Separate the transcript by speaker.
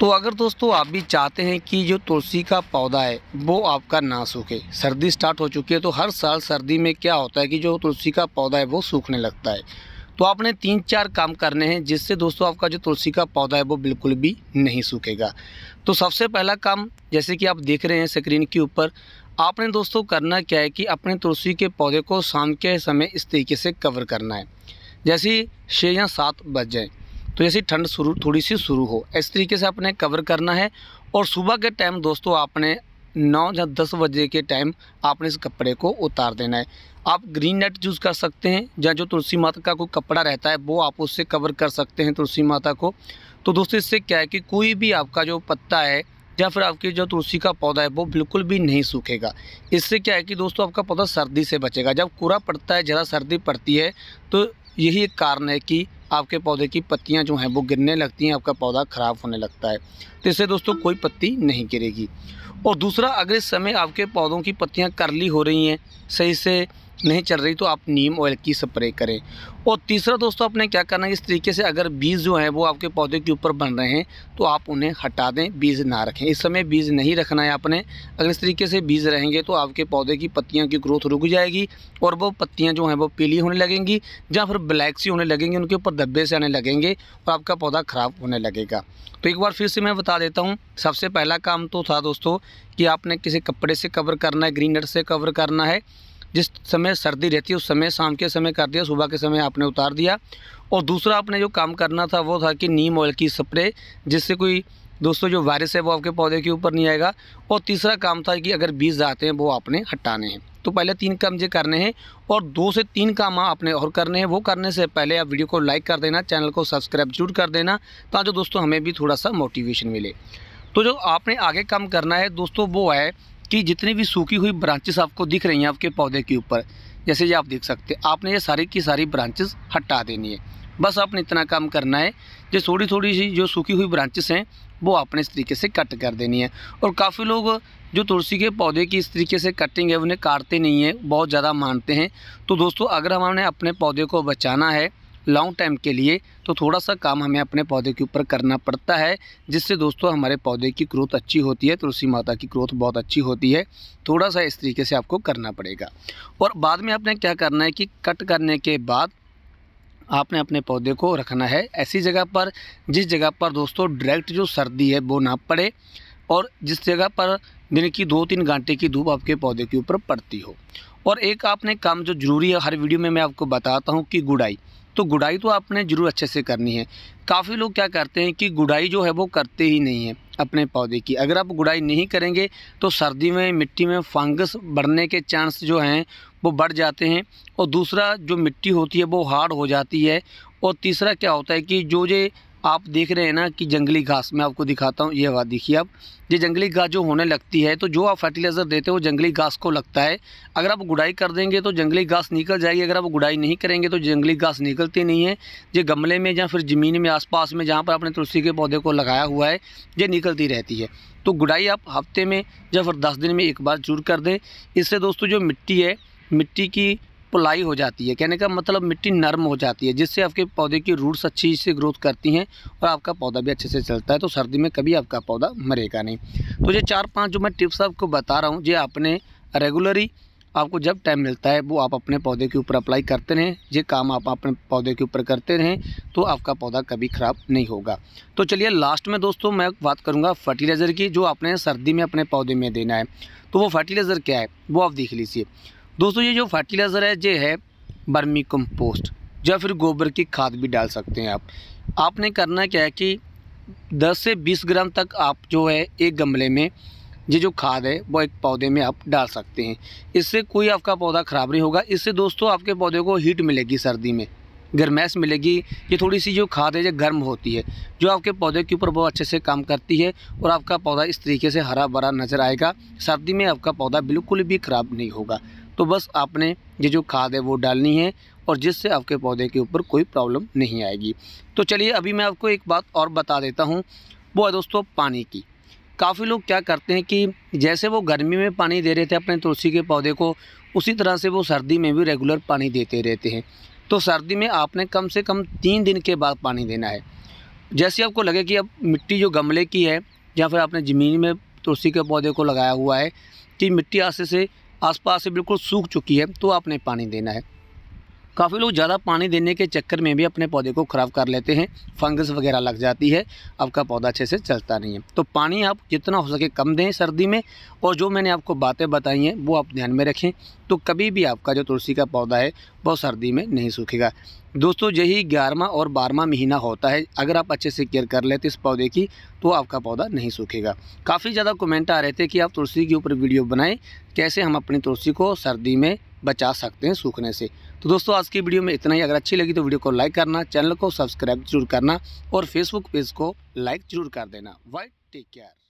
Speaker 1: तो अगर दोस्तों आप भी चाहते हैं कि जो तुलसी का पौधा है वो आपका ना सूखे सर्दी स्टार्ट हो चुकी है तो हर साल सर्दी में क्या होता है कि जो तुलसी का पौधा है वो सूखने लगता है तो आपने तीन चार काम करने हैं जिससे दोस्तों आपका जो तुलसी का पौधा है वो बिल्कुल भी नहीं सूखेगा तो सबसे पहला काम जैसे कि आप देख रहे हैं स्क्रीन के ऊपर आपने दोस्तों करना क्या है कि अपने तुलसी के पौधे को शाम के समय इस तरीके से कवर करना है जैसे छः या सात बज जाएँ तो ऐसी ठंड शुरू थोड़ी सी शुरू हो इस तरीके से आपने कवर करना है और सुबह के टाइम दोस्तों आपने नौ या दस बजे के टाइम आपने इस कपड़े को उतार देना है आप ग्रीन नेट यूज़ कर सकते हैं या जो तुलसी माता का कोई कपड़ा रहता है वो आप उससे कवर कर सकते हैं तुलसी माता को तो दोस्तों इससे क्या है कि कोई भी आपका जो पत्ता है या फिर आपकी जो तुलसी का पौधा है वो बिल्कुल भी नहीं सूखेगा इससे क्या है कि दोस्तों आपका पौधा सर्दी से बचेगा जब कूड़ा पड़ता है ज़्यादा सर्दी पड़ती है तो यही एक कारण है कि आपके पौधे की पत्तियाँ जो हैं वो गिरने लगती हैं आपका पौधा ख़राब होने लगता है तो इससे दोस्तों कोई पत्ती नहीं गिरेगी और दूसरा अगर इस समय आपके पौधों की पत्तियाँ करली हो रही हैं सही से नहीं चल रही तो आप नीम ऑयल की स्प्रे करें और तीसरा दोस्तों आपने क्या करना है इस तरीके से अगर बीज जो है वो आपके पौधे के ऊपर बन रहे हैं तो आप उन्हें हटा दें बीज ना रखें इस समय बीज नहीं रखना है आपने अगर इस तरीके से बीज रहेंगे तो आपके पौधे की पत्तियों की ग्रोथ रुक जाएगी और वो पत्तियाँ जो हैं वो पीली होने लगेंगी या फिर ब्लैक सी होने लगेंगी उनके ऊपर धब्बे से आने लगेंगे और आपका पौधा ख़राब होने लगेगा तो एक बार फिर से मैं बता देता हूँ सबसे पहला काम तो था दोस्तों कि आपने किसी कपड़े से कवर करना है ग्रीनर से कवर करना है जिस समय सर्दी रहती है उस समय शाम के समय कर दिया सुबह के समय आपने उतार दिया और दूसरा आपने जो काम करना था वो था कि नीम ऑयल की स्प्रे जिससे कोई दोस्तों जो वायरस है वो आपके पौधे के ऊपर नहीं आएगा और तीसरा काम था कि अगर बीज आते हैं वो आपने हटाने हैं तो पहले तीन काम ये करने हैं और दो से तीन काम आपने और करने हैं वो करने से पहले आप वीडियो को लाइक कर देना चैनल को सब्सक्राइब जरूर कर देना ताकि दोस्तों हमें भी थोड़ा सा मोटिवेशन मिले तो जो आपने आगे काम करना है दोस्तों वो है कि जितनी भी सूखी हुई ब्रांचेस आपको दिख रही हैं आपके पौधे के ऊपर जैसे ये आप देख सकते हैं आपने ये सारी की सारी ब्रांचेस हटा देनी है बस आपने इतना काम करना है जो थोड़ी थोड़ी सी जो सूखी हुई ब्रांचेस हैं वो आपने इस तरीके से कट कर देनी है और काफ़ी लोग जो तुलसी के पौधे की इस तरीके से कटिंग है उन्हें काटते नहीं है बहुत ज़्यादा मानते हैं तो दोस्तों अगर हमने अपने पौधे को बचाना है लॉन्ग टाइम के लिए तो थोड़ा सा काम हमें अपने पौधे के ऊपर करना पड़ता है जिससे दोस्तों हमारे पौधे की ग्रोथ अच्छी होती है तुलसी माता की ग्रोथ बहुत अच्छी होती है थोड़ा सा इस तरीके से आपको करना पड़ेगा और बाद में आपने क्या करना है कि कट करने के बाद आपने अपने पौधे को रखना है ऐसी जगह पर जिस जगह पर दोस्तों डायरेक्ट जो सर्दी है वो ना पड़े और जिस जगह पर दिन की दो तीन घंटे की धूप आपके पौधे के ऊपर पड़ती हो और एक आपने काम जो ज़रूरी है हर वीडियो में मैं आपको बताता हूँ कि गुड़ाई तो गुड़ाई तो आपने ज़रूर अच्छे से करनी है काफ़ी लोग क्या करते हैं कि गुड़ाई जो है वो करते ही नहीं है अपने पौधे की अगर आप गुड़ाई नहीं करेंगे तो सर्दी में मिट्टी में फंगस बढ़ने के चांस जो हैं वो बढ़ जाते हैं और दूसरा जो मिट्टी होती है वो हार्ड हो जाती है और तीसरा क्या होता है कि जो ये आप देख रहे हैं ना कि जंगली घास मैं आपको दिखाता हूँ ये बात देखिए आप ये जंगली घास जो होने लगती है तो जो आप फर्टिलाइज़र देते हो जंगली घास को लगता है अगर आप गुड़ाई कर देंगे तो जंगली घास निकल जाएगी अगर आप गुड़ाई नहीं करेंगे तो जंगली घास निकलती नहीं है ये गमले में या फिर ज़मीन में आसपास में जहाँ पर आपने तुलसी के पौधे को लगाया हुआ है ये निकलती रहती है तो गुड़ाई आप हफ्ते में या फिर दस दिन में एक बार जरूर कर दें इससे दोस्तों जो मिट्टी है मिट्टी की पुलाई हो जाती है कहने का मतलब मिट्टी नरम हो जाती है जिससे आपके पौधे की रूट्स अच्छी से ग्रोथ करती हैं और आपका पौधा भी अच्छे से चलता है तो सर्दी में कभी आपका पौधा मरेगा नहीं तो ये चार पाँच जो मैं टिप्स आपको बता रहा हूँ ये आपने रेगुलरी आपको जब टाइम मिलता है वो आप अपने पौधे के ऊपर अप्लाई करते रहें ये काम आप अपने पौधे के ऊपर करते रहें तो आपका पौधा कभी ख़राब नहीं होगा तो चलिए लास्ट में दोस्तों मैं बात करूँगा फर्टिलाइज़र की जो आपने सर्दी में अपने पौधे में देना है तो वो फर्टिलाइज़र क्या है वो आप देख लीजिए दोस्तों ये जो फर्टिलाइज़र है ये है बर्मी कंपोस्ट या फिर गोबर की खाद भी डाल सकते हैं आप आपने करना क्या है कि 10 से 20 ग्राम तक आप जो है एक गमले में ये जो खाद है वो एक पौधे में आप डाल सकते हैं इससे कोई आपका पौधा ख़राब नहीं होगा इससे दोस्तों आपके पौधे को हीट मिलेगी सर्दी में गर्मैश मिलेगी ये थोड़ी सी जो खाद है ये गर्म होती है जो आपके पौधे के ऊपर बहुत अच्छे से काम करती है और आपका पौधा इस तरीके से हरा भरा नज़र आएगा सर्दी में आपका पौधा बिल्कुल भी ख़राब नहीं होगा तो बस आपने ये जो खाद है वो डालनी है और जिससे आपके पौधे के ऊपर कोई प्रॉब्लम नहीं आएगी तो चलिए अभी मैं आपको एक बात और बता देता हूँ वो है दोस्तों पानी की काफ़ी लोग क्या करते हैं कि जैसे वो गर्मी में पानी दे रहे थे अपने तुलसी के पौधे को उसी तरह से वो सर्दी में भी रेगुलर पानी देते रहते हैं तो सर्दी में आपने कम से कम तीन दिन के बाद पानी देना है जैसे आपको लगे कि अब मिट्टी जो गमले की है या फिर आपने ज़मीन में तुलसी के पौधे को लगाया हुआ है कि मिट्टी आस्ते से आसपास से बिल्कुल सूख चुकी है तो आपने पानी देना है काफ़ी लोग ज़्यादा पानी देने के चक्कर में भी अपने पौधे को ख़राब कर लेते हैं फंगस वगैरह लग जाती है आपका पौधा अच्छे से चलता नहीं है तो पानी आप जितना हो सके कम दें सर्दी में और जो मैंने आपको बातें बताई हैं वो आप ध्यान में रखें तो कभी भी आपका जो तुलसी का पौधा है वो सर्दी में नहीं सूखेगा दोस्तों यही ग्यारहवा और बारहवा महीना होता है अगर आप अच्छे से केयर कर लेते इस पौधे की तो आपका पौधा नहीं सूखेगा काफ़ी ज़्यादा कमेंट आ रहे थे कि आप तुलसी के ऊपर वीडियो बनाएं कैसे हम अपनी तुलसी को सर्दी में बचा सकते हैं सूखने से तो दोस्तों आज की वीडियो में इतना ही अगर अच्छी लगी तो वीडियो को लाइक करना चैनल को सब्सक्राइब जरूर करना और फेसबुक पेज को लाइक जरूर कर देना वाई टेक केयर